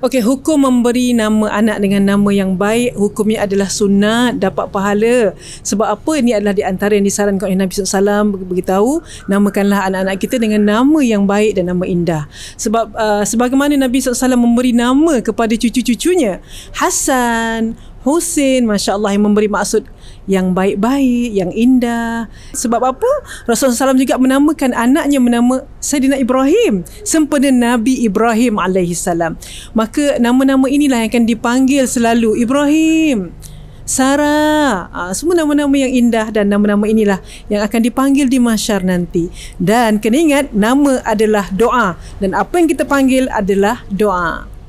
Okey, hukum memberi nama anak dengan nama yang baik, hukumnya adalah sunat, dapat pahala. Sebab apa? Ini adalah di antara yang disarankan oleh Nabi SAW beritahu, namakanlah anak-anak kita dengan nama yang baik dan nama indah. Sebab uh, sebagaimana Nabi Sallam memberi nama kepada cucu-cucunya, Hasan, Husin Masya Allah yang memberi maksud yang baik-baik, yang indah. Sebab apa? Rasulullah SAW juga menamakan anaknya bernama Sayyidina Ibrahim. Sempena Nabi Ibrahim AS. Maka nama-nama inilah yang akan dipanggil selalu. Ibrahim. Sarah, ah, semua nama-nama yang indah dan nama-nama inilah yang akan dipanggil di masyar nanti. Dan kena ingat, nama adalah doa. Dan apa yang kita panggil adalah doa.